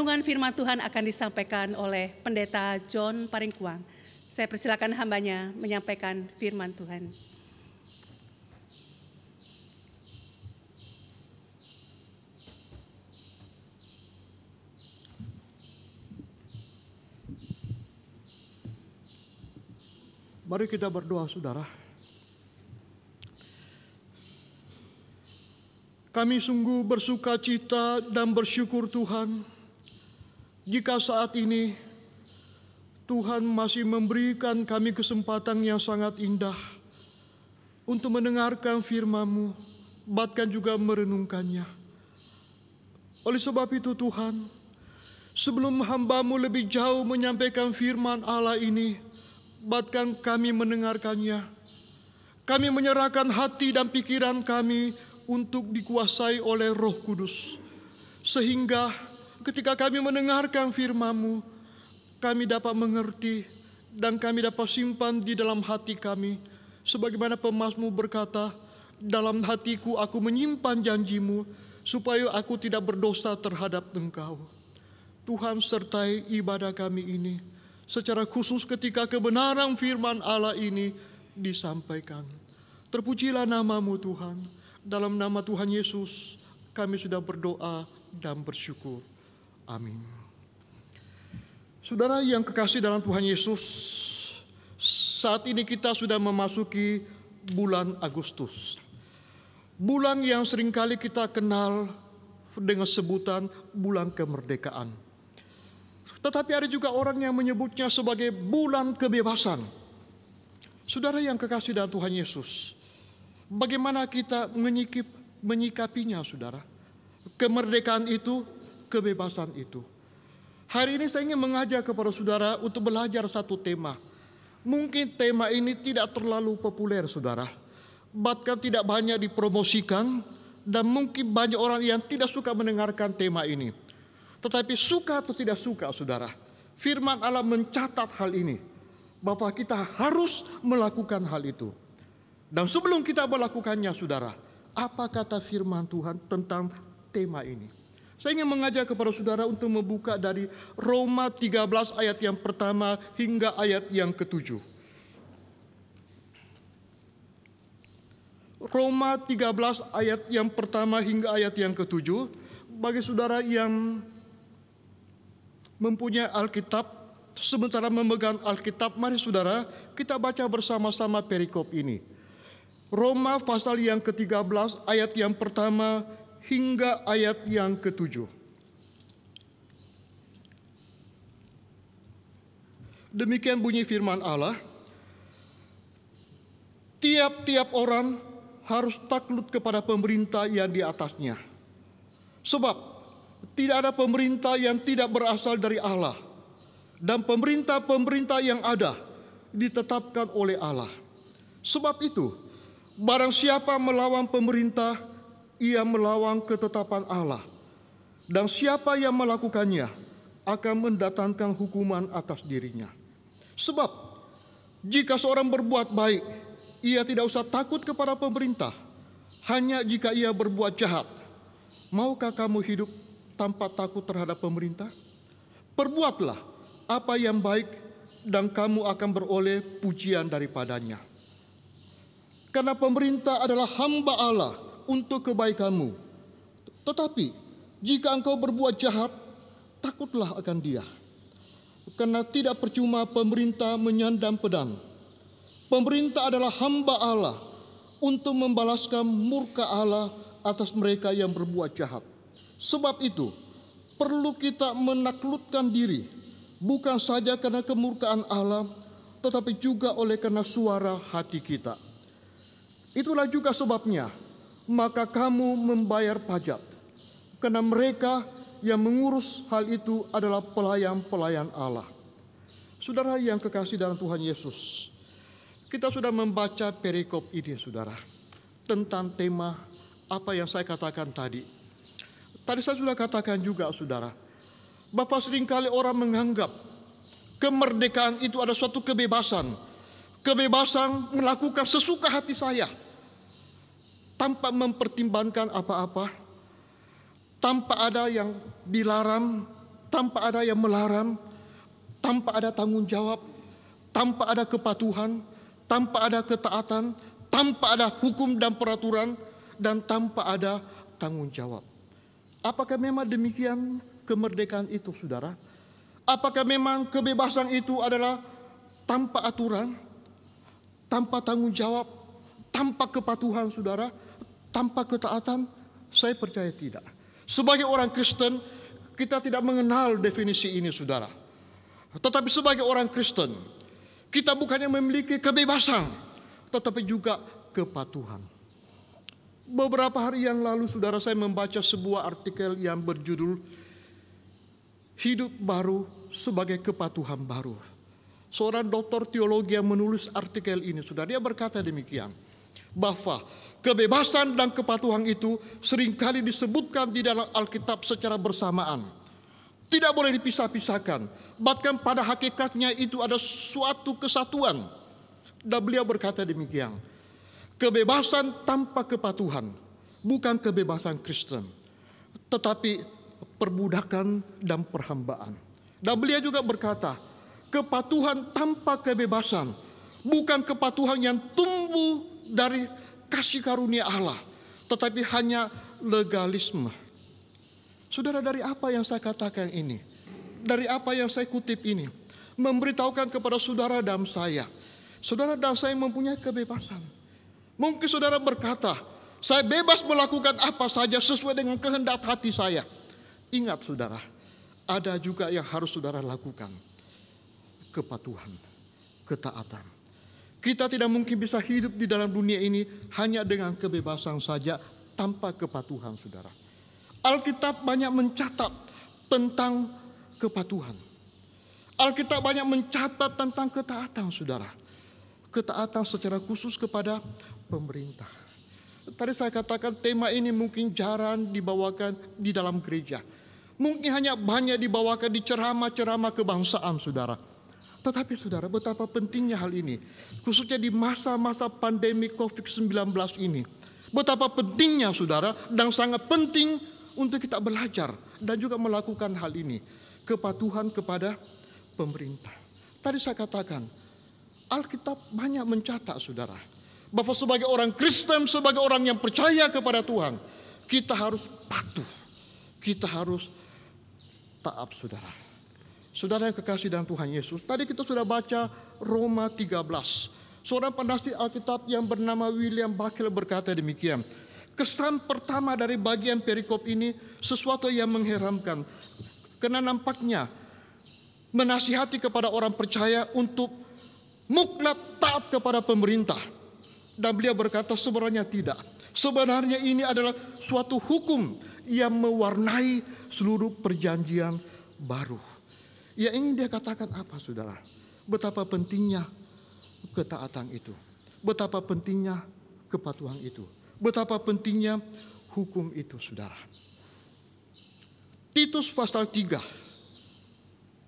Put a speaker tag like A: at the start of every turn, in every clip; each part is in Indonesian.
A: Renungan firman Tuhan akan disampaikan oleh Pendeta John Paringkuang. Saya persilakan hambanya menyampaikan firman Tuhan. Mari kita berdoa saudara. Kami sungguh bersuka cita dan bersyukur Tuhan. Tuhan jika saat ini Tuhan masih memberikan kami kesempatan yang sangat indah untuk mendengarkan firman-Mu, bahkan juga merenungkannya. Oleh sebab itu Tuhan, sebelum hambamu lebih jauh menyampaikan firman Allah ini, bahkan kami mendengarkannya. Kami menyerahkan hati dan pikiran kami untuk dikuasai oleh roh kudus. Sehingga ketika kami mendengarkan firman kami dapat mengerti dan kami dapat simpan di dalam hati kami. Sebagaimana pemasmu berkata, dalam hatiku aku menyimpan janjimu, supaya aku tidak berdosa terhadap engkau. Tuhan sertai ibadah kami ini, secara khusus ketika kebenaran firman Allah ini disampaikan. Terpujilah namamu Tuhan, dalam nama Tuhan Yesus kami sudah berdoa dan bersyukur. Amin. Saudara yang kekasih dalam Tuhan Yesus, saat ini kita sudah memasuki bulan Agustus. Bulan yang seringkali kita kenal dengan sebutan bulan kemerdekaan. Tetapi ada juga orang yang menyebutnya sebagai bulan kebebasan. Saudara yang kekasih dalam Tuhan Yesus, bagaimana kita menyikip, menyikapinya saudara? Kemerdekaan itu kebebasan itu. Hari ini saya ingin mengajak kepada saudara untuk belajar satu tema. Mungkin tema ini tidak terlalu populer saudara. Bahkan tidak banyak dipromosikan dan mungkin banyak orang yang tidak suka mendengarkan tema ini. Tetapi suka atau tidak suka saudara, firman Allah mencatat hal ini. Bahwa kita harus melakukan hal itu. Dan sebelum kita melakukannya saudara, apa kata firman Tuhan tentang tema ini? Saya ingin mengajak kepada saudara untuk membuka dari Roma 13 ayat yang pertama hingga ayat yang ketujuh. Roma 13 ayat yang pertama hingga ayat yang ketujuh. Bagi saudara yang mempunyai Alkitab, sementara memegang Alkitab, mari saudara kita baca bersama-sama perikop ini. Roma pasal yang ke-13 ayat yang pertama hingga ayat yang ketujuh. Demikian bunyi firman Allah. Tiap-tiap orang harus takluk kepada pemerintah yang di atasnya. Sebab tidak ada pemerintah yang tidak berasal dari Allah. Dan pemerintah-pemerintah yang ada ditetapkan oleh Allah. Sebab itu, barang siapa melawan pemerintah, ia melawang ketetapan Allah. Dan siapa yang melakukannya akan mendatangkan hukuman atas dirinya. Sebab jika seorang berbuat baik, ia tidak usah takut kepada pemerintah. Hanya jika ia berbuat jahat, maukah kamu hidup tanpa takut terhadap pemerintah? Perbuatlah apa yang baik dan kamu akan beroleh pujian daripadanya. Karena pemerintah adalah hamba Allah untuk kebaikanmu. Tetapi jika engkau berbuat jahat, takutlah akan dia. Karena tidak percuma pemerintah menyandang pedang. Pemerintah adalah hamba Allah untuk membalaskan murka Allah atas mereka yang berbuat jahat. Sebab itu, perlu kita menaklukkan diri bukan saja karena kemurkaan Allah tetapi juga oleh karena suara hati kita. Itulah juga sebabnya maka kamu membayar pajak. Karena mereka yang mengurus hal itu adalah pelayan-pelayan Allah. Saudara yang kekasih dalam Tuhan Yesus, kita sudah membaca perikop ini saudara. Tentang tema apa yang saya katakan tadi. Tadi saya sudah katakan juga saudara. bahwa seringkali orang menganggap kemerdekaan itu ada suatu kebebasan. Kebebasan melakukan sesuka hati saya. Saya tanpa mempertimbangkan apa-apa, tanpa ada yang dilarang, tanpa ada yang melarang, tanpa ada tanggung jawab, tanpa ada kepatuhan, tanpa ada ketaatan, tanpa ada hukum dan peraturan, dan tanpa ada tanggung jawab. Apakah memang demikian kemerdekaan itu, saudara? Apakah memang kebebasan itu adalah tanpa aturan, tanpa tanggung jawab, tanpa kepatuhan, saudara? Tanpa ketaatan, saya percaya tidak. Sebagai orang Kristen, kita tidak mengenal definisi ini, saudara. Tetapi sebagai orang Kristen, kita bukannya memiliki kebebasan, tetapi juga kepatuhan. Beberapa hari yang lalu, saudara saya membaca sebuah artikel yang berjudul "Hidup Baru sebagai Kepatuhan Baru". Seorang dokter teologi yang menulis artikel ini, saudara dia berkata demikian bahwa Kebebasan dan kepatuhan itu seringkali disebutkan di dalam Alkitab secara bersamaan. Tidak boleh dipisah-pisahkan. Bahkan pada hakikatnya itu ada suatu kesatuan. Dan beliau berkata demikian. Kebebasan tanpa kepatuhan bukan kebebasan Kristen. Tetapi perbudakan dan perhambaan. Dan beliau juga berkata, kepatuhan tanpa kebebasan bukan kepatuhan yang tumbuh dari kasih karunia Allah, tetapi hanya legalisme. Saudara, dari apa yang saya katakan ini, dari apa yang saya kutip ini, memberitahukan kepada saudara dan saya, saudara dan saya mempunyai kebebasan. Mungkin saudara berkata, saya bebas melakukan apa saja sesuai dengan kehendak hati saya. Ingat saudara, ada juga yang harus saudara lakukan. Kepatuhan, ketaatan. Kita tidak mungkin bisa hidup di dalam dunia ini hanya dengan kebebasan saja tanpa kepatuhan, saudara. Alkitab banyak mencatat tentang kepatuhan. Alkitab banyak mencatat tentang ketaatan, saudara. Ketaatan secara khusus kepada pemerintah. Tadi saya katakan tema ini mungkin jarang dibawakan di dalam gereja. Mungkin hanya banyak dibawakan di ceramah-ceramah kebangsaan, saudara tetapi saudara, betapa pentingnya hal ini. Khususnya di masa-masa pandemi COVID-19 ini. Betapa pentingnya saudara dan sangat penting untuk kita belajar dan juga melakukan hal ini. Kepatuhan kepada pemerintah. Tadi saya katakan, Alkitab banyak mencatat saudara. Bahwa sebagai orang Kristen, sebagai orang yang percaya kepada Tuhan, kita harus patuh. Kita harus taat saudara. Saudara yang kekasih dan Tuhan Yesus, tadi kita sudah baca Roma 13. Seorang penasih Alkitab yang bernama William Bakil berkata demikian. Kesan pertama dari bagian perikop ini sesuatu yang mengherankan. Karena nampaknya menasihati kepada orang percaya untuk muklat taat kepada pemerintah. Dan beliau berkata sebenarnya tidak. Sebenarnya ini adalah suatu hukum yang mewarnai seluruh perjanjian baru. Ya ingin dia katakan apa saudara? Betapa pentingnya ketaatan itu. Betapa pentingnya kepatuhan itu. Betapa pentingnya hukum itu saudara. Titus pasal 3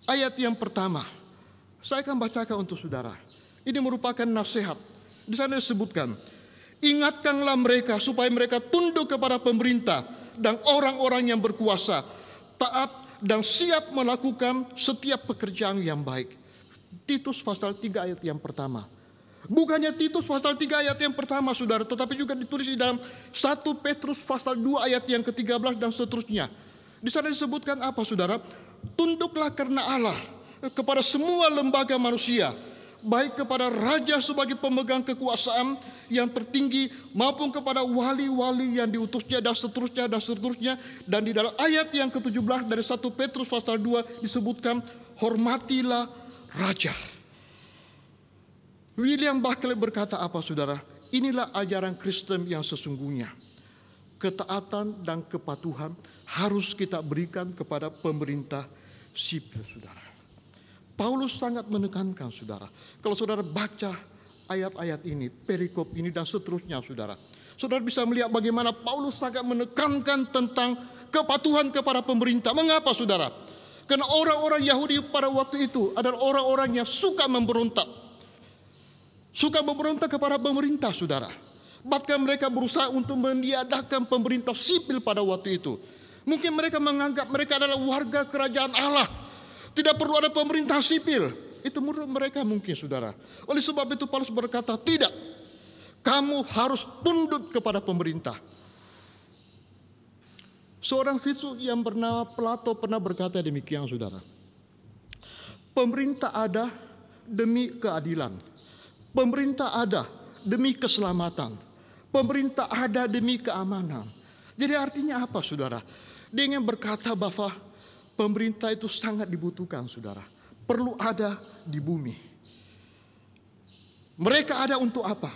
A: ayat yang pertama. Saya akan bacakan untuk saudara. Ini merupakan nasihat. Di sana disebutkan, ingatkanlah mereka supaya mereka tunduk kepada pemerintah dan orang-orang yang berkuasa, taat dan siap melakukan setiap pekerjaan yang baik. Titus pasal 3 ayat yang pertama. Bukannya Titus pasal 3 ayat yang pertama saudara. Tetapi juga ditulis di dalam 1 Petrus pasal 2 ayat yang ke-13 dan seterusnya. Di sana disebutkan apa saudara? Tunduklah karena Allah kepada semua lembaga manusia baik kepada raja sebagai pemegang kekuasaan yang tertinggi maupun kepada wali-wali yang diutusnya dan seterusnya dan seterusnya dan di dalam ayat yang ke-17 dari 1 Petrus pasal 2 disebutkan hormatilah raja. William Barclay berkata apa saudara? Inilah ajaran Kristen yang sesungguhnya. Ketaatan dan kepatuhan harus kita berikan kepada pemerintah sipil saudara. Paulus sangat menekankan saudara. Kalau saudara baca ayat-ayat ini, perikop ini dan seterusnya saudara. Saudara bisa melihat bagaimana Paulus sangat menekankan tentang kepatuhan kepada pemerintah. Mengapa saudara? Karena orang-orang Yahudi pada waktu itu adalah orang-orang yang suka memberontak. Suka memberontak kepada pemerintah saudara. Bahkan mereka berusaha untuk meniadakan pemerintah sipil pada waktu itu. Mungkin mereka menganggap mereka adalah warga kerajaan Allah tidak perlu ada pemerintah sipil. Itu menurut mereka mungkin saudara. Oleh sebab itu Paulus berkata, tidak. Kamu harus tunduk kepada pemerintah. Seorang filsuf yang bernama Plato pernah berkata demikian saudara. Pemerintah ada demi keadilan. Pemerintah ada demi keselamatan. Pemerintah ada demi keamanan. Jadi artinya apa saudara? Dia ingin berkata bahwa Pemerintah itu sangat dibutuhkan, saudara. Perlu ada di bumi. Mereka ada untuk apa?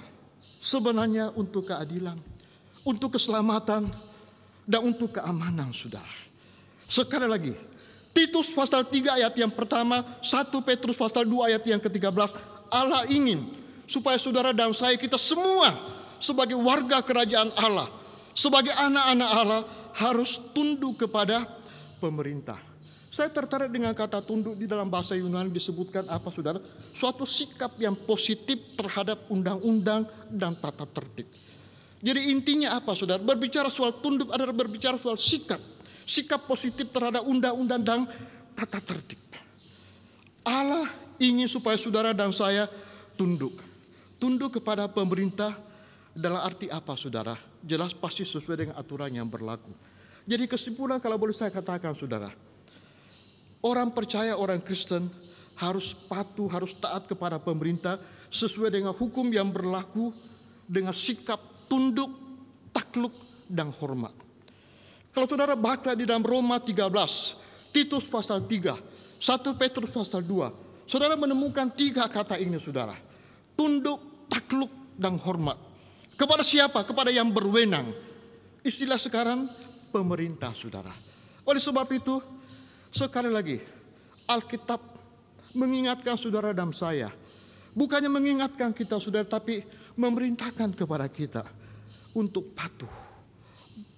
A: Sebenarnya untuk keadilan, untuk keselamatan, dan untuk keamanan, saudara. Sekali lagi, Titus pasal 3 ayat yang pertama, 1 Petrus pasal 2 ayat yang ke-13, Allah ingin supaya saudara dan saya kita semua sebagai warga kerajaan Allah, sebagai anak-anak Allah harus tunduk kepada pemerintah. Saya tertarik dengan kata tunduk di dalam bahasa Yunani disebutkan apa saudara? Suatu sikap yang positif terhadap undang-undang dan tata tertib. Jadi intinya apa saudara? Berbicara soal tunduk adalah berbicara soal sikap. Sikap positif terhadap undang-undang dan tata tertib. Allah ingin supaya saudara dan saya tunduk. Tunduk kepada pemerintah dalam arti apa saudara? Jelas pasti sesuai dengan aturan yang berlaku. Jadi kesimpulan kalau boleh saya katakan saudara. Orang percaya orang Kristen harus patuh, harus taat kepada pemerintah sesuai dengan hukum yang berlaku dengan sikap tunduk, takluk, dan hormat. Kalau saudara baca di dalam Roma 13, Titus pasal 3, 1 Petrus pasal 2, saudara menemukan tiga kata ini saudara. Tunduk, takluk, dan hormat. Kepada siapa? Kepada yang berwenang. Istilah sekarang pemerintah, saudara. Oleh sebab itu, sekali lagi, Alkitab mengingatkan saudara dan saya. Bukannya mengingatkan kita, saudara, tapi memerintahkan kepada kita untuk patuh.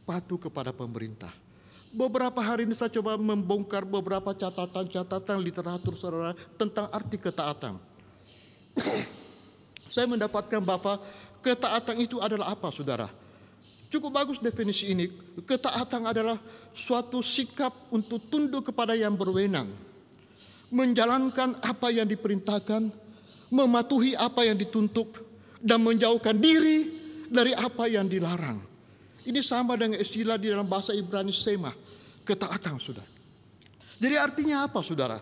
A: Patuh kepada pemerintah. Beberapa hari ini saya coba membongkar beberapa catatan-catatan literatur saudara tentang arti ketaatan. saya mendapatkan bahwa ketaatan itu adalah apa saudara? Cukup bagus definisi ini. Ketaatan adalah suatu sikap untuk tunduk kepada yang berwenang. Menjalankan apa yang diperintahkan, mematuhi apa yang dituntut, dan menjauhkan diri dari apa yang dilarang. Ini sama dengan istilah di dalam bahasa Ibrani sema, Ketaatan, saudara. Jadi artinya apa, saudara?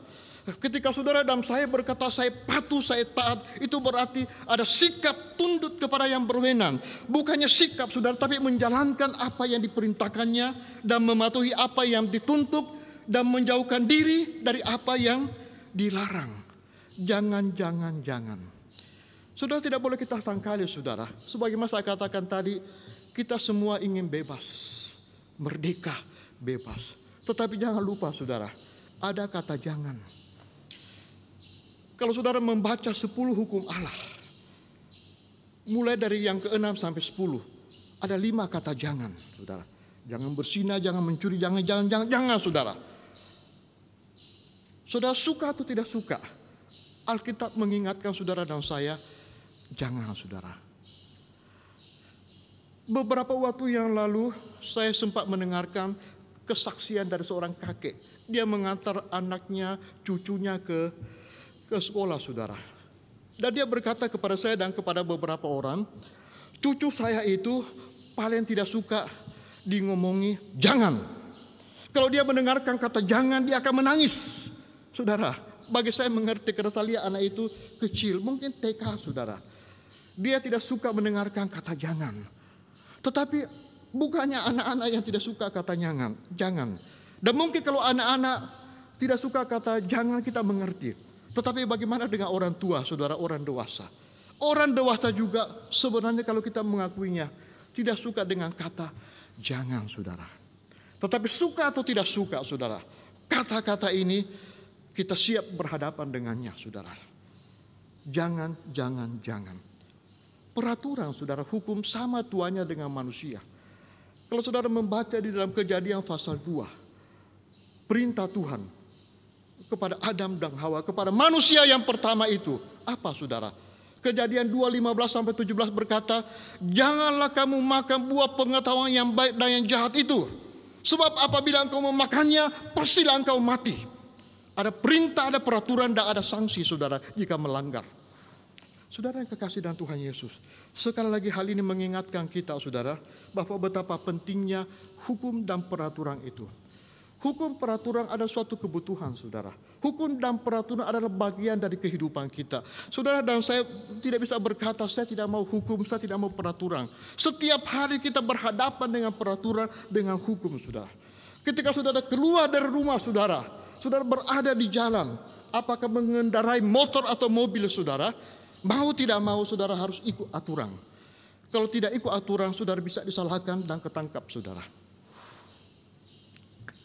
A: Ketika saudara dan saya berkata saya patuh, saya taat, itu berarti ada sikap tundut kepada yang berwenang. Bukannya sikap saudara, tapi menjalankan apa yang diperintahkannya dan mematuhi apa yang dituntut dan menjauhkan diri dari apa yang dilarang. Jangan, jangan, jangan. Saudara tidak boleh kita sangkali saudara. Sebagaimana saya katakan tadi, kita semua ingin bebas, merdeka, bebas. Tetapi jangan lupa saudara, ada kata jangan. Kalau saudara membaca 10 hukum Allah, mulai dari yang ke-6 sampai 10, ada lima kata jangan, saudara. Jangan bersina, jangan mencuri, jangan, jangan, jangan, jangan, saudara. Saudara suka atau tidak suka, Alkitab mengingatkan saudara dan saya, jangan saudara. Beberapa waktu yang lalu saya sempat mendengarkan kesaksian dari seorang kakek. Dia mengantar anaknya, cucunya ke ke sekolah saudara. Dan dia berkata kepada saya dan kepada beberapa orang, cucu saya itu paling tidak suka di ngomongi jangan. Kalau dia mendengarkan kata jangan, dia akan menangis. Saudara, bagi saya mengerti karena saya anak itu kecil, mungkin TK saudara. Dia tidak suka mendengarkan kata jangan. Tetapi bukannya anak-anak yang tidak suka kata jangan, jangan. Dan mungkin kalau anak-anak tidak suka kata jangan kita mengerti. Tetapi bagaimana dengan orang tua, saudara orang dewasa? Orang dewasa juga sebenarnya kalau kita mengakuinya tidak suka dengan kata jangan saudara. Tetapi suka atau tidak suka saudara, kata-kata ini kita siap berhadapan dengannya saudara. Jangan, jangan, jangan. Peraturan saudara hukum sama tuanya dengan manusia. Kalau saudara membaca di dalam kejadian pasal 2, perintah Tuhan kepada Adam dan Hawa, kepada manusia yang pertama itu. Apa saudara? Kejadian 2.15 sampai 17 berkata, Janganlah kamu makan buah pengetahuan yang baik dan yang jahat itu. Sebab apabila engkau memakannya, pastilah engkau mati. Ada perintah, ada peraturan, dan ada sanksi saudara jika melanggar. Saudara yang kekasih dan Tuhan Yesus, sekali lagi hal ini mengingatkan kita saudara bahwa betapa pentingnya hukum dan peraturan itu. Hukum peraturan adalah suatu kebutuhan, saudara. Hukum dan peraturan adalah bagian dari kehidupan kita. Saudara dan saya tidak bisa berkata, saya tidak mau hukum, saya tidak mau peraturan. Setiap hari kita berhadapan dengan peraturan, dengan hukum, saudara. Ketika saudara keluar dari rumah saudara, saudara berada di jalan, apakah mengendarai motor atau mobil saudara, mau tidak mau saudara harus ikut aturan. Kalau tidak ikut aturan, saudara bisa disalahkan dan ketangkap saudara.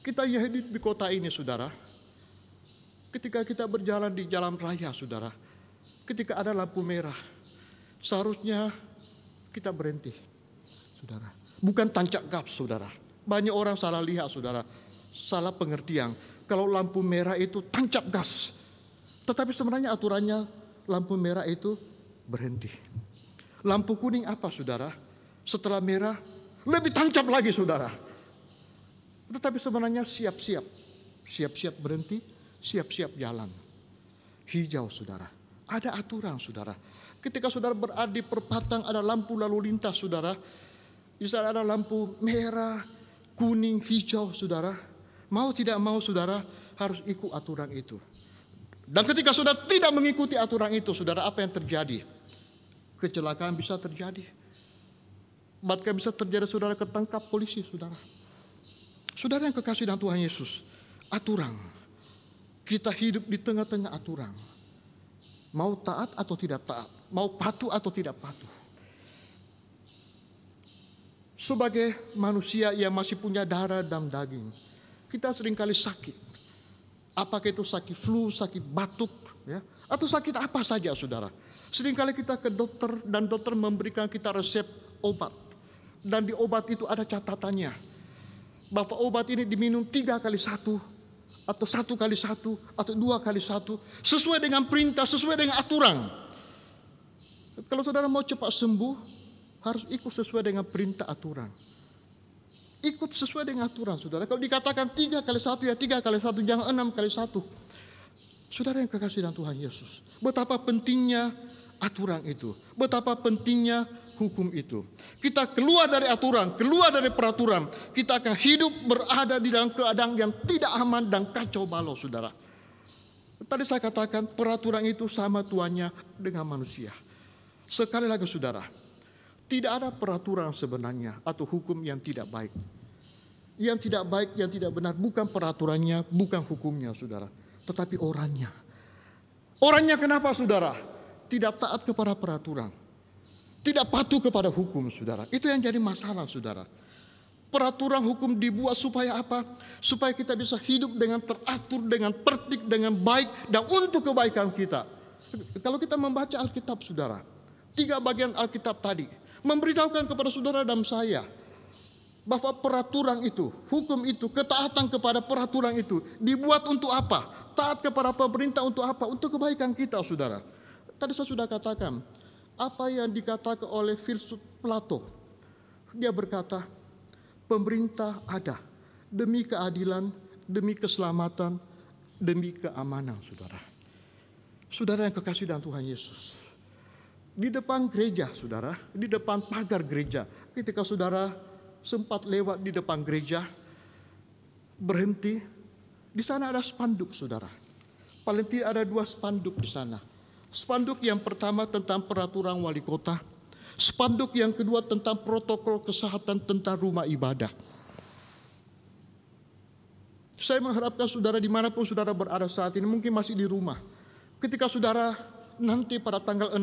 A: Kita Yahudi di kota ini, saudara, ketika kita berjalan di jalan raya, saudara, ketika ada lampu merah, seharusnya kita berhenti, saudara. Bukan tancap gap, saudara. Banyak orang salah lihat, saudara, salah pengertian. Kalau lampu merah itu tancap gas, tetapi sebenarnya aturannya lampu merah itu berhenti. Lampu kuning apa, saudara? Setelah merah, lebih tancap lagi, saudara. Tetapi sebenarnya siap-siap, siap-siap berhenti, siap-siap jalan. Hijau saudara, ada aturan saudara. Ketika saudara berada di perpatang ada lampu lalu lintas saudara. Di sana ada lampu merah, kuning, hijau saudara. Mau tidak mau saudara harus ikut aturan itu. Dan ketika sudah tidak mengikuti aturan itu saudara apa yang terjadi? Kecelakaan bisa terjadi. Bahkan bisa terjadi saudara ketangkap polisi saudara. Saudara yang kekasih dan Tuhan Yesus, aturan. Kita hidup di tengah-tengah aturan. Mau taat atau tidak taat, mau patuh atau tidak patuh. Sebagai manusia yang masih punya darah dan daging, kita seringkali sakit. Apakah itu sakit flu, sakit batuk, ya, atau sakit apa saja, saudara. Seringkali kita ke dokter dan dokter memberikan kita resep obat. Dan di obat itu ada catatannya Bapak obat ini diminum tiga kali satu atau satu kali satu atau dua kali satu sesuai dengan perintah sesuai dengan aturan kalau saudara mau cepat sembuh harus ikut sesuai dengan perintah aturan ikut sesuai dengan aturan saudara kalau dikatakan tiga kali satu ya tiga kali satu jangan enam kali satu saudara yang kekasih dan Tuhan Yesus betapa pentingnya aturan itu betapa pentingnya hukum itu. Kita keluar dari aturan, keluar dari peraturan. Kita akan hidup berada di dalam keadaan yang tidak aman dan kacau balau, saudara. Tadi saya katakan peraturan itu sama tuannya dengan manusia. Sekali lagi saudara, tidak ada peraturan sebenarnya atau hukum yang tidak baik. Yang tidak baik, yang tidak benar bukan peraturannya, bukan hukumnya saudara. Tetapi orangnya. Orangnya kenapa saudara? Tidak taat kepada peraturan tidak patuh kepada hukum, saudara. Itu yang jadi masalah, saudara. Peraturan hukum dibuat supaya apa? Supaya kita bisa hidup dengan teratur, dengan tertib, dengan baik, dan untuk kebaikan kita. Kalau kita membaca Alkitab, saudara, tiga bagian Alkitab tadi memberitahukan kepada saudara dan saya bahwa peraturan itu, hukum itu, ketaatan kepada peraturan itu dibuat untuk apa? Taat kepada pemerintah untuk apa? Untuk kebaikan kita, saudara. Tadi saya sudah katakan, apa yang dikatakan oleh filsuf Plato. Dia berkata, pemerintah ada demi keadilan, demi keselamatan, demi keamanan saudara. Saudara yang kekasih dan Tuhan Yesus. Di depan gereja saudara, di depan pagar gereja. Ketika saudara sempat lewat di depan gereja, berhenti, di sana ada spanduk saudara. Paling tidak ada dua spanduk di sana. Spanduk yang pertama tentang peraturan wali kota. Spanduk yang kedua tentang protokol kesehatan tentang rumah ibadah. Saya mengharapkan saudara dimanapun saudara berada saat ini, mungkin masih di rumah. Ketika saudara nanti pada tanggal 16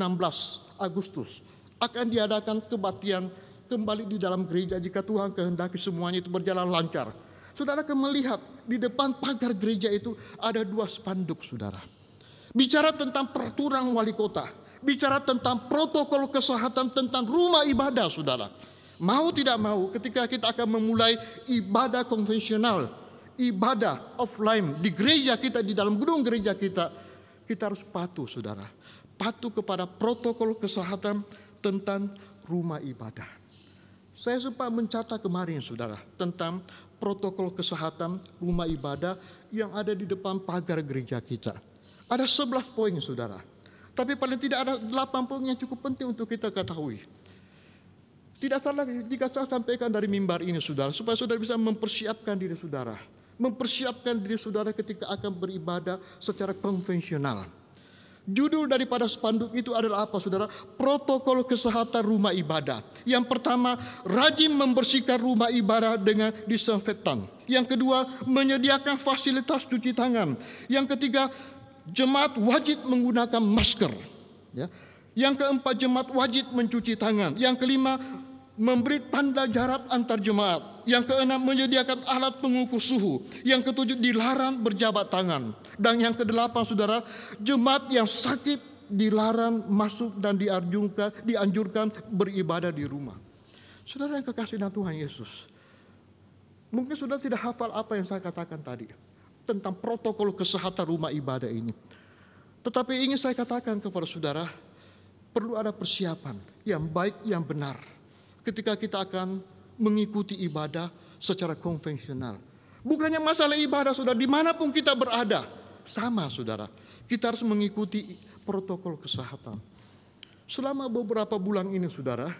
A: Agustus akan diadakan kebaktian kembali di dalam gereja jika Tuhan kehendaki semuanya itu berjalan lancar. Saudara akan melihat di depan pagar gereja itu ada dua spanduk saudara. Bicara tentang peraturan wali kota. Bicara tentang protokol kesehatan tentang rumah ibadah saudara. Mau tidak mau ketika kita akan memulai ibadah konvensional. Ibadah offline di gereja kita, di dalam gedung gereja kita. Kita harus patuh saudara. Patuh kepada protokol kesehatan tentang rumah ibadah. Saya sempat mencatat kemarin saudara tentang protokol kesehatan rumah ibadah yang ada di depan pagar gereja kita. Ada 11 poin saudara. Tapi paling tidak ada 8 poin yang cukup penting untuk kita ketahui. Tidak salah jika saya sampaikan dari mimbar ini saudara. Supaya saudara bisa mempersiapkan diri saudara. Mempersiapkan diri saudara ketika akan beribadah secara konvensional. Judul daripada spanduk itu adalah apa saudara? Protokol kesehatan rumah ibadah. Yang pertama, rajin membersihkan rumah ibadah dengan disinfektan. Yang kedua, menyediakan fasilitas cuci tangan. Yang ketiga, jemaat wajib menggunakan masker. Ya. Yang keempat jemaat wajib mencuci tangan. Yang kelima memberi tanda jarak antar jemaat. Yang keenam menyediakan alat pengukur suhu. Yang ketujuh dilarang berjabat tangan. Dan yang kedelapan saudara jemaat yang sakit dilarang masuk dan diarjungkan dianjurkan beribadah di rumah. Saudara yang kekasih dan Tuhan Yesus. Mungkin sudah tidak hafal apa yang saya katakan tadi tentang protokol kesehatan rumah ibadah ini. Tetapi ingin saya katakan kepada saudara, perlu ada persiapan yang baik, yang benar. Ketika kita akan mengikuti ibadah secara konvensional. Bukannya masalah ibadah, saudara, dimanapun kita berada. Sama, saudara. Kita harus mengikuti protokol kesehatan. Selama beberapa bulan ini, saudara,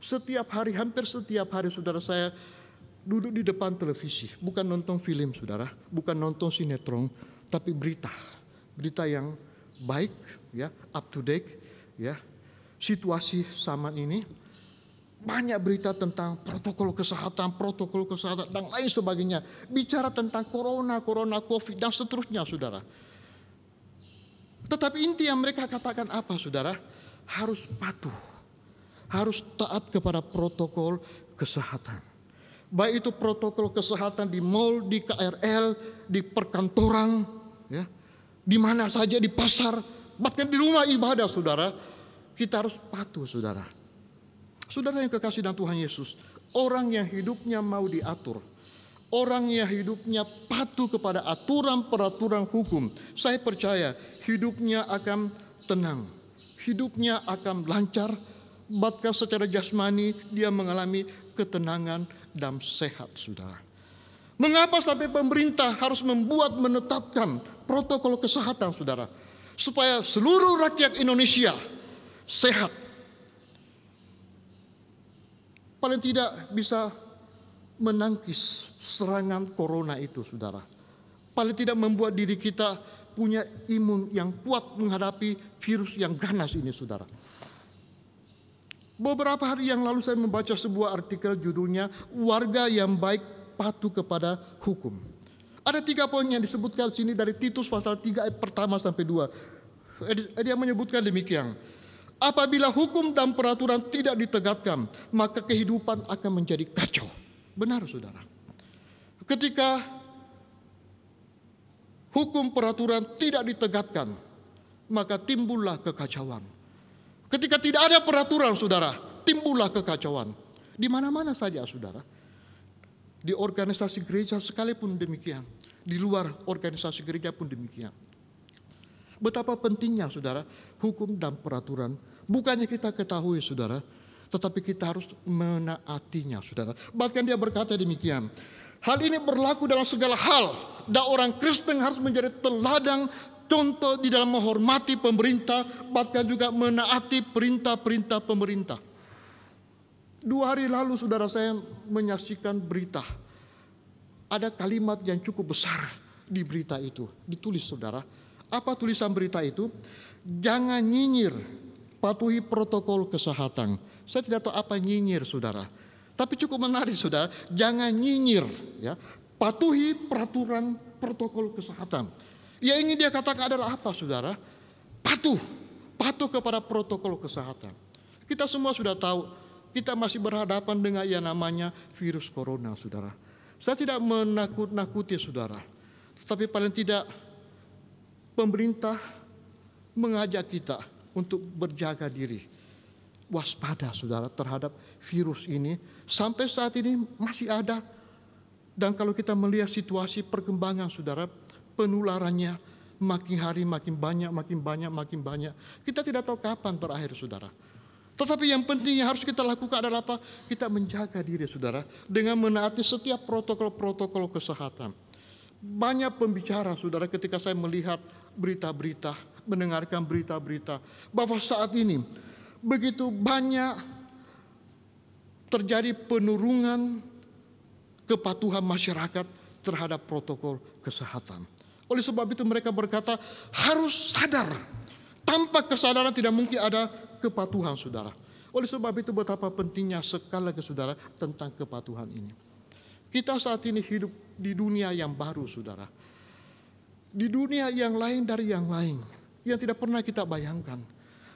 A: setiap hari, hampir setiap hari, saudara saya duduk di depan televisi, bukan nonton film saudara, bukan nonton sinetron, tapi berita, berita yang baik, ya, up to date, ya. Situasi zaman ini banyak berita tentang protokol kesehatan, protokol kesehatan dan lain sebagainya. Bicara tentang corona, corona, covid dan seterusnya, saudara. Tetapi inti yang mereka katakan apa, saudara? Harus patuh, harus taat kepada protokol kesehatan baik itu protokol kesehatan di mall, di KRL, di perkantoran, ya, di mana saja di pasar, bahkan di rumah ibadah, saudara, kita harus patuh, saudara. Saudara yang kekasih dan Tuhan Yesus, orang yang hidupnya mau diatur, orang yang hidupnya patuh kepada aturan peraturan hukum, saya percaya hidupnya akan tenang, hidupnya akan lancar, bahkan secara jasmani dia mengalami ketenangan dan sehat, saudara. Mengapa sampai pemerintah harus membuat menetapkan protokol kesehatan, saudara, supaya seluruh rakyat Indonesia sehat? Paling tidak bisa menangkis serangan corona itu, saudara. Paling tidak membuat diri kita punya imun yang kuat menghadapi virus yang ganas ini, saudara. Beberapa hari yang lalu saya membaca sebuah artikel judulnya Warga yang baik patuh kepada hukum. Ada tiga poin yang disebutkan sini dari Titus pasal 3 ayat pertama sampai 2. Dia menyebutkan demikian. Apabila hukum dan peraturan tidak ditegakkan, maka kehidupan akan menjadi kacau. Benar saudara. Ketika hukum peraturan tidak ditegakkan, maka timbullah kekacauan. Ketika tidak ada peraturan, saudara, timbullah kekacauan. Di mana-mana saja, saudara. Di organisasi gereja sekalipun demikian. Di luar organisasi gereja pun demikian. Betapa pentingnya, saudara, hukum dan peraturan. Bukannya kita ketahui, saudara, tetapi kita harus menaatinya, saudara. Bahkan dia berkata demikian. Hal ini berlaku dalam segala hal. Dan orang Kristen harus menjadi teladan contoh di dalam menghormati pemerintah, bahkan juga menaati perintah-perintah pemerintah. Dua hari lalu saudara saya menyaksikan berita. Ada kalimat yang cukup besar di berita itu. Ditulis saudara. Apa tulisan berita itu? Jangan nyinyir, patuhi protokol kesehatan. Saya tidak tahu apa nyinyir saudara. Tapi cukup menarik saudara, jangan nyinyir. ya Patuhi peraturan protokol kesehatan. Yang ingin dia katakan adalah apa saudara? Patuh. Patuh kepada protokol kesehatan. Kita semua sudah tahu kita masih berhadapan dengan yang namanya virus corona saudara. Saya tidak menakut-nakuti saudara. Tetapi paling tidak pemerintah mengajak kita untuk berjaga diri. Waspada saudara terhadap virus ini. Sampai saat ini masih ada dan kalau kita melihat situasi perkembangan saudara, penularannya makin hari makin banyak, makin banyak, makin banyak. Kita tidak tahu kapan berakhir, saudara. Tetapi yang penting yang harus kita lakukan adalah apa? Kita menjaga diri, saudara, dengan menaati setiap protokol-protokol kesehatan. Banyak pembicara, saudara, ketika saya melihat berita-berita, mendengarkan berita-berita, bahwa saat ini begitu banyak terjadi penurunan kepatuhan masyarakat terhadap protokol kesehatan. Oleh sebab itu mereka berkata harus sadar. Tanpa kesadaran tidak mungkin ada kepatuhan saudara. Oleh sebab itu betapa pentingnya sekali lagi saudara tentang kepatuhan ini. Kita saat ini hidup di dunia yang baru saudara. Di dunia yang lain dari yang lain. Yang tidak pernah kita bayangkan.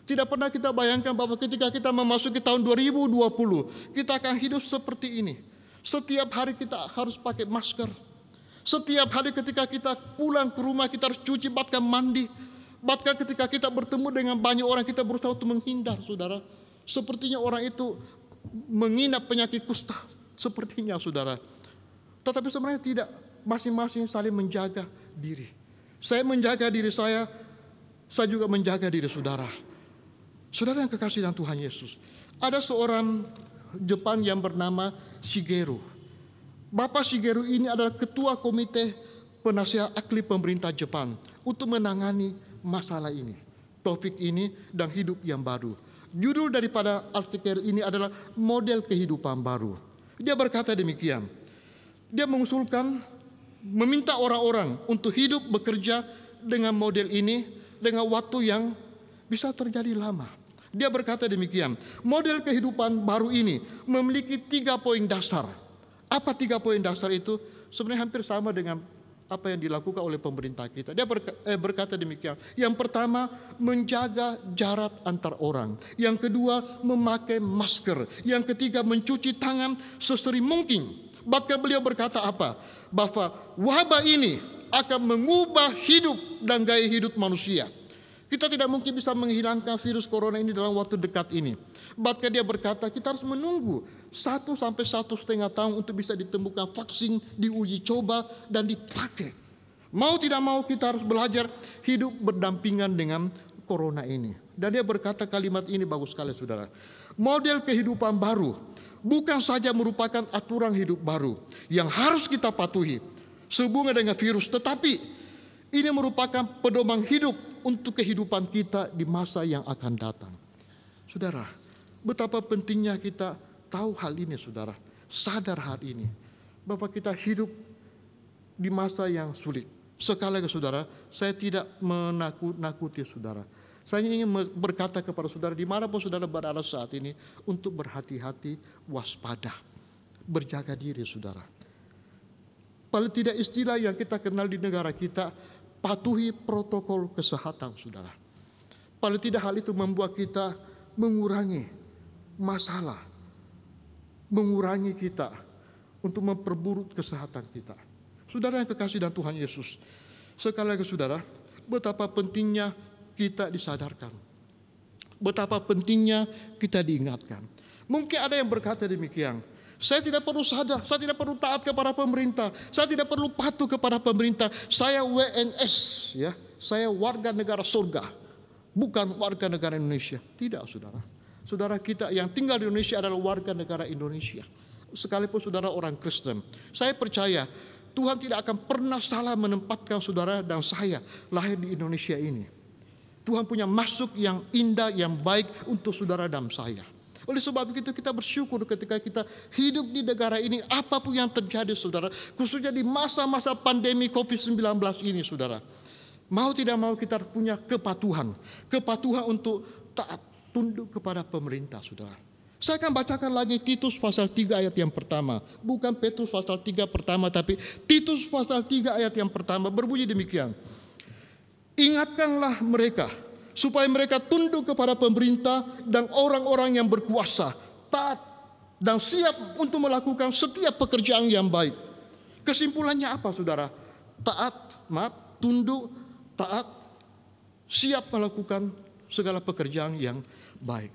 A: Tidak pernah kita bayangkan bahwa ketika kita memasuki tahun 2020, kita akan hidup seperti ini. Setiap hari kita harus pakai masker, setiap hari ketika kita pulang ke rumah kita harus cuci bahkan mandi. Bahkan ketika kita bertemu dengan banyak orang kita berusaha untuk menghindar saudara. Sepertinya orang itu menginap penyakit kusta. Sepertinya saudara. Tetapi sebenarnya tidak. Masing-masing saling menjaga diri. Saya menjaga diri saya. Saya juga menjaga diri saudara. Saudara yang kekasih dan Tuhan Yesus. Ada seorang Jepang yang bernama Shigeru. Bapak Shigeru ini adalah ketua komite penasihat akli pemerintah Jepang untuk menangani masalah ini, topik ini dan hidup yang baru. Judul daripada artikel ini adalah model kehidupan baru. Dia berkata demikian. Dia mengusulkan meminta orang-orang untuk hidup bekerja dengan model ini dengan waktu yang bisa terjadi lama. Dia berkata demikian, model kehidupan baru ini memiliki tiga poin dasar apa tiga poin dasar itu? Sebenarnya hampir sama dengan apa yang dilakukan oleh pemerintah kita. Dia eh, berkata demikian. Yang pertama, menjaga jarak antar orang. Yang kedua, memakai masker. Yang ketiga, mencuci tangan sesering mungkin. Bahkan beliau berkata apa? Bahwa wabah ini akan mengubah hidup dan gaya hidup manusia. Kita tidak mungkin bisa menghilangkan virus corona ini dalam waktu dekat ini. Bahkan dia berkata kita harus menunggu satu sampai satu setengah tahun untuk bisa ditemukan vaksin, diuji coba dan dipakai. Mau tidak mau kita harus belajar hidup berdampingan dengan corona ini. Dan dia berkata kalimat ini bagus sekali saudara. Model kehidupan baru bukan saja merupakan aturan hidup baru yang harus kita patuhi sehubungan dengan virus. Tetapi ini merupakan pedoman hidup untuk kehidupan kita di masa yang akan datang. Saudara, betapa pentingnya kita tahu hal ini, saudara. Sadar hal ini bahwa kita hidup di masa yang sulit. Sekali lagi, saudara, saya tidak menakut-nakuti saudara. Saya ingin berkata kepada saudara, dimanapun saudara berada saat ini, untuk berhati-hati, waspada, berjaga diri, saudara. Paling tidak istilah yang kita kenal di negara kita, patuhi protokol kesehatan saudara. Paling tidak hal itu membuat kita mengurangi masalah, mengurangi kita untuk memperburuk kesehatan kita. Saudara yang kekasih dan Tuhan Yesus, sekali lagi saudara, betapa pentingnya kita disadarkan. Betapa pentingnya kita diingatkan. Mungkin ada yang berkata demikian, saya tidak perlu sadar, saya tidak perlu taat kepada pemerintah, saya tidak perlu patuh kepada pemerintah. Saya WNS, ya, saya warga negara surga, bukan warga negara Indonesia. Tidak, saudara. Saudara kita yang tinggal di Indonesia adalah warga negara Indonesia. Sekalipun saudara orang Kristen, saya percaya Tuhan tidak akan pernah salah menempatkan saudara dan saya lahir di Indonesia ini. Tuhan punya masuk yang indah, yang baik untuk saudara dan saya. Oleh sebab itu kita bersyukur ketika kita hidup di negara ini apapun yang terjadi saudara. Khususnya di masa-masa pandemi COVID-19 ini saudara. Mau tidak mau kita punya kepatuhan. Kepatuhan untuk taat tunduk kepada pemerintah saudara. Saya akan bacakan lagi Titus pasal 3 ayat yang pertama. Bukan Petrus pasal 3 pertama tapi Titus pasal 3 ayat yang pertama berbunyi demikian. Ingatkanlah mereka supaya mereka tunduk kepada pemerintah dan orang-orang yang berkuasa, taat dan siap untuk melakukan setiap pekerjaan yang baik. Kesimpulannya apa saudara? Taat, maaf, tunduk, taat, siap melakukan segala pekerjaan yang baik.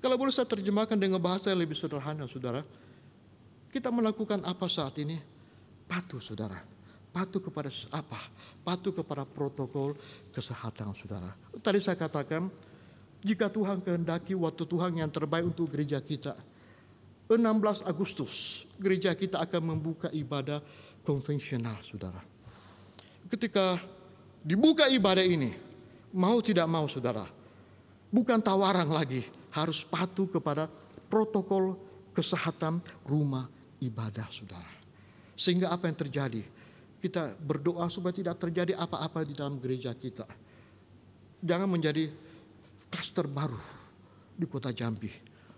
A: Kalau boleh saya terjemahkan dengan bahasa yang lebih sederhana saudara. Kita melakukan apa saat ini? Patuh saudara patuh kepada apa? Patuh kepada protokol kesehatan saudara. Tadi saya katakan, jika Tuhan kehendaki waktu Tuhan yang terbaik untuk gereja kita, 16 Agustus gereja kita akan membuka ibadah konvensional, saudara. Ketika dibuka ibadah ini, mau tidak mau, saudara, bukan tawaran lagi, harus patuh kepada protokol kesehatan rumah ibadah, saudara. Sehingga apa yang terjadi? kita berdoa supaya tidak terjadi apa-apa di dalam gereja kita. Jangan menjadi klaster baru di kota Jambi.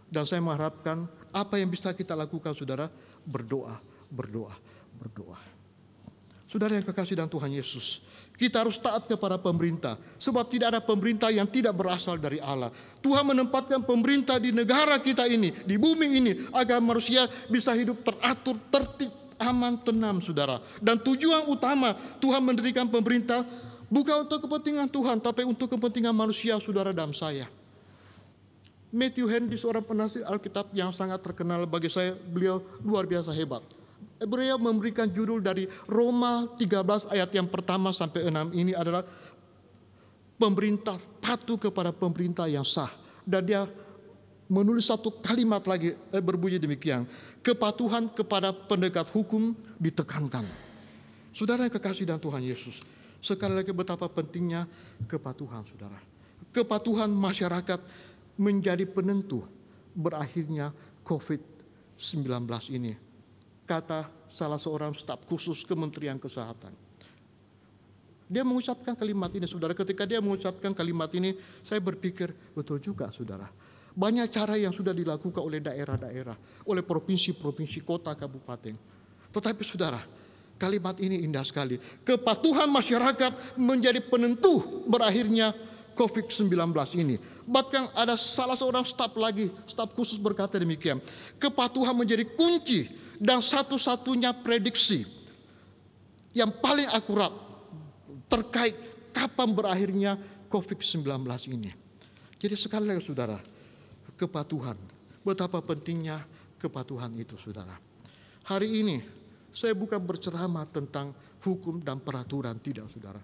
A: Dan saya mengharapkan apa yang bisa kita lakukan saudara, berdoa, berdoa, berdoa. Saudara yang kekasih dan Tuhan Yesus, kita harus taat kepada pemerintah. Sebab tidak ada pemerintah yang tidak berasal dari Allah. Tuhan menempatkan pemerintah di negara kita ini, di bumi ini. Agar manusia bisa hidup teratur, tertib, aman, tenam, saudara. Dan tujuan utama Tuhan mendirikan pemerintah bukan untuk kepentingan Tuhan, tapi untuk kepentingan manusia saudara dan saya. Matthew Henry seorang penasihat Alkitab yang sangat terkenal bagi saya, beliau luar biasa hebat. Beliau memberikan judul dari Roma 13 ayat yang pertama sampai 6 ini adalah pemerintah patuh kepada pemerintah yang sah. Dan dia menulis satu kalimat lagi eh, berbunyi demikian kepatuhan kepada pendekat hukum ditekankan. Saudara yang kekasih dan Tuhan Yesus, sekali lagi betapa pentingnya kepatuhan saudara. Kepatuhan masyarakat menjadi penentu berakhirnya COVID-19 ini. Kata salah seorang staf khusus Kementerian Kesehatan. Dia mengucapkan kalimat ini, saudara. Ketika dia mengucapkan kalimat ini, saya berpikir, betul juga, saudara banyak cara yang sudah dilakukan oleh daerah-daerah, oleh provinsi-provinsi, kota, kabupaten. Tetapi saudara, kalimat ini indah sekali. Kepatuhan masyarakat menjadi penentu berakhirnya COVID-19 ini. Bahkan ada salah seorang staf lagi, staf khusus berkata demikian. Kepatuhan menjadi kunci dan satu-satunya prediksi yang paling akurat terkait kapan berakhirnya COVID-19 ini. Jadi sekali lagi saudara, kepatuhan. Betapa pentingnya kepatuhan itu, saudara. Hari ini saya bukan berceramah tentang hukum dan peraturan, tidak, saudara.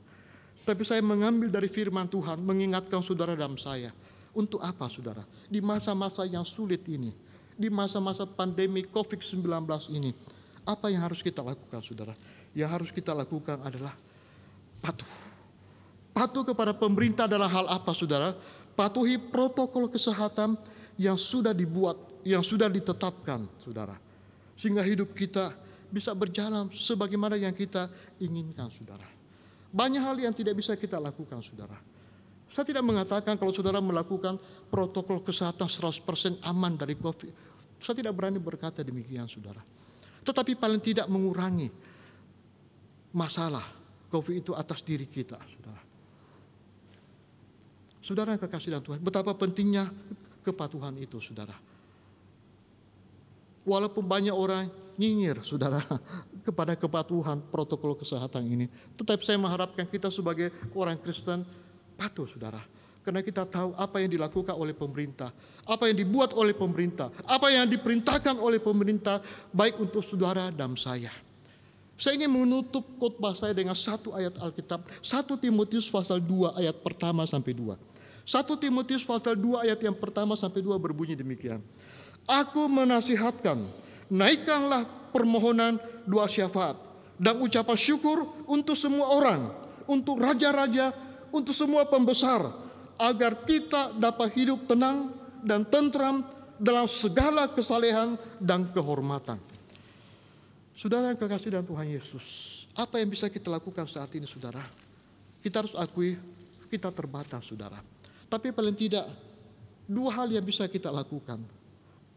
A: Tapi saya mengambil dari firman Tuhan, mengingatkan saudara dalam saya. Untuk apa, saudara? Di masa-masa yang sulit ini, di masa-masa pandemi COVID-19 ini, apa yang harus kita lakukan, saudara? Yang harus kita lakukan adalah patuh. Patuh kepada pemerintah dalam hal apa, saudara? Patuhi protokol kesehatan yang sudah dibuat, yang sudah ditetapkan, saudara. Sehingga hidup kita bisa berjalan sebagaimana yang kita inginkan, saudara. Banyak hal yang tidak bisa kita lakukan, saudara. Saya tidak mengatakan kalau saudara melakukan protokol kesehatan 100% aman dari COVID. Saya tidak berani berkata demikian, saudara. Tetapi paling tidak mengurangi masalah COVID itu atas diri kita, saudara. Saudara yang kekasih dan Tuhan, betapa pentingnya kepatuhan itu, saudara. Walaupun banyak orang nyinyir, saudara, kepada kepatuhan protokol kesehatan ini, tetapi saya mengharapkan kita sebagai orang Kristen patuh, saudara. Karena kita tahu apa yang dilakukan oleh pemerintah, apa yang dibuat oleh pemerintah, apa yang diperintahkan oleh pemerintah, baik untuk saudara dan saya. Saya ingin menutup khotbah saya dengan satu ayat Alkitab, 1 Timotius pasal 2 ayat pertama sampai 2. 1 Timotius pasal 2 ayat yang pertama sampai 2 berbunyi demikian. Aku menasihatkan, naikkanlah permohonan dua syafaat dan ucapan syukur untuk semua orang, untuk raja-raja, untuk semua pembesar, agar kita dapat hidup tenang dan tentram dalam segala kesalehan dan kehormatan. Saudara yang kekasih dan Tuhan Yesus, apa yang bisa kita lakukan saat ini saudara? Kita harus akui kita terbatas saudara. Tapi paling tidak dua hal yang bisa kita lakukan.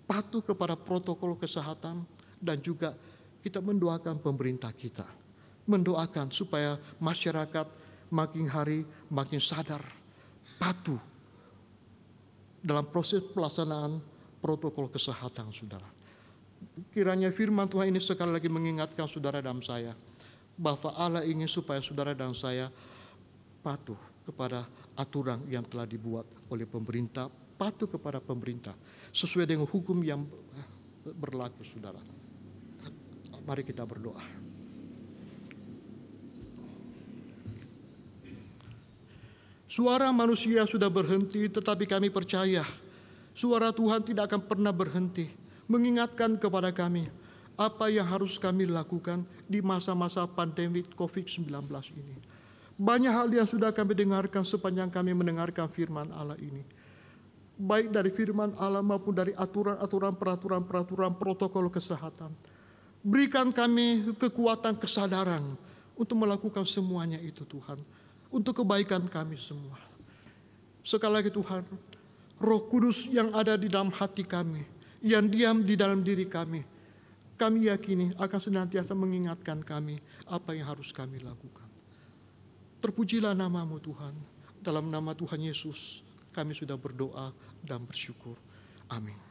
A: Patuh kepada protokol kesehatan dan juga kita mendoakan pemerintah kita. Mendoakan supaya masyarakat makin hari makin sadar, patuh dalam proses pelaksanaan protokol kesehatan saudara. Kiranya firman Tuhan ini sekali lagi mengingatkan saudara dan saya bahwa Allah ingin supaya saudara dan saya patuh kepada aturan yang telah dibuat oleh pemerintah, patuh kepada pemerintah sesuai dengan hukum yang eh, berlaku, saudara. Mari kita berdoa. Suara manusia sudah berhenti, tetapi kami percaya suara Tuhan tidak akan pernah berhenti mengingatkan kepada kami apa yang harus kami lakukan di masa-masa pandemi COVID-19 ini banyak hal yang sudah kami dengarkan sepanjang kami mendengarkan firman Allah ini. Baik dari firman Allah maupun dari aturan-aturan, peraturan-peraturan, protokol kesehatan. Berikan kami kekuatan kesadaran untuk melakukan semuanya itu Tuhan. Untuk kebaikan kami semua. Sekali lagi Tuhan, roh kudus yang ada di dalam hati kami, yang diam di dalam diri kami, kami yakini akan senantiasa mengingatkan kami apa yang harus kami lakukan. Terpujilah namamu Tuhan. Dalam nama Tuhan Yesus kami sudah berdoa dan bersyukur. Amin.